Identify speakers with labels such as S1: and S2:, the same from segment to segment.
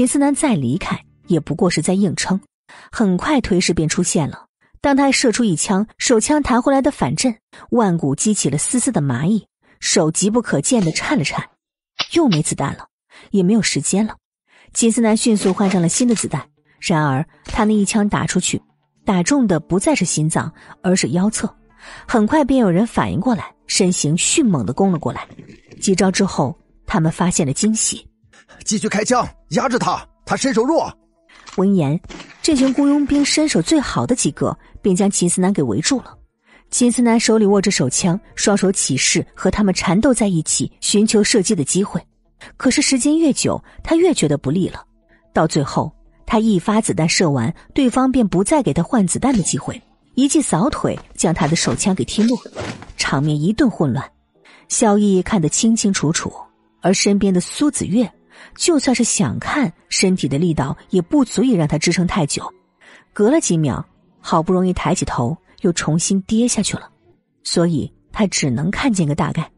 S1: 秦思南再离开，也不过是在硬撑。很快颓势便出现了。当他射出一枪，手枪弹回来的反震，腕骨激起了丝丝的麻意，手极不可见的颤了颤。又没子弹了，也没有时间了。秦思南迅速换上了新的子弹。然而他那一枪打出去，打中的不再是心脏，而是腰侧。很快便有人反应过来，身形迅猛的攻了过来。几招之后，他们发现了惊喜。继续开枪，压制他。他身手弱。闻言，这群雇佣兵身手最好的几个便将秦思南给围住了。秦思南手里握着手枪，双手起势和他们缠斗在一起，寻求射击的机会。可是时间越久，他越觉得不利了。到最后，他一发子弹射完，对方便不再给他换子弹的机会，一记扫腿将他的手枪给踢落，场面一顿混乱。萧毅看得清清楚楚，而身边的苏子月。就算是想看身体的力道，也不足以让他支撑太久。隔了几秒，好不容易抬起头，又重新跌下去了。所以他只能看见个大概。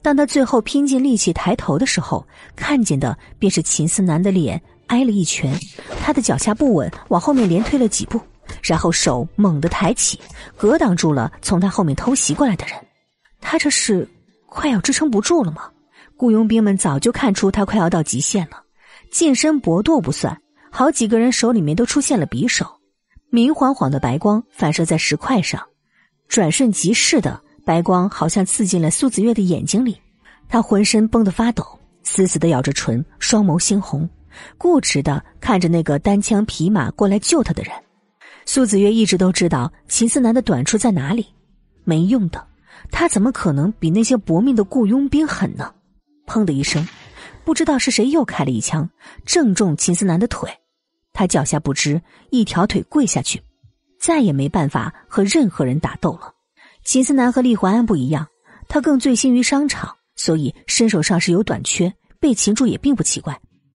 S1: 当他最后拼尽力气抬头的时候，看见的便是秦思南的脸挨了一拳，他的脚下不稳，往后面连退了几步，然后手猛地抬起，格挡住了从他后面偷袭过来的人。他这是快要支撑不住了吗？雇佣兵们早就看出他快要到极限了，近身搏斗不算，好几个人手里面都出现了匕首，明晃晃的白光反射在石块上，转瞬即逝的白光好像刺进了苏子月的眼睛里，他浑身绷得发抖，死死的咬着唇，双眸猩红，固执的看着那个单枪匹马过来救他的人。苏子月一直都知道秦思南的短处在哪里，没用的，他怎么可能比那些搏命的雇佣兵狠呢？砰的一声，不知道是谁又开了一枪，正中秦思南的腿，他脚下不支，一条腿跪下去，再也没办法和任何人打斗了。秦思南和厉华安不一样，他更醉心于商场，所以身手上是有短缺，被擒住也并不奇怪。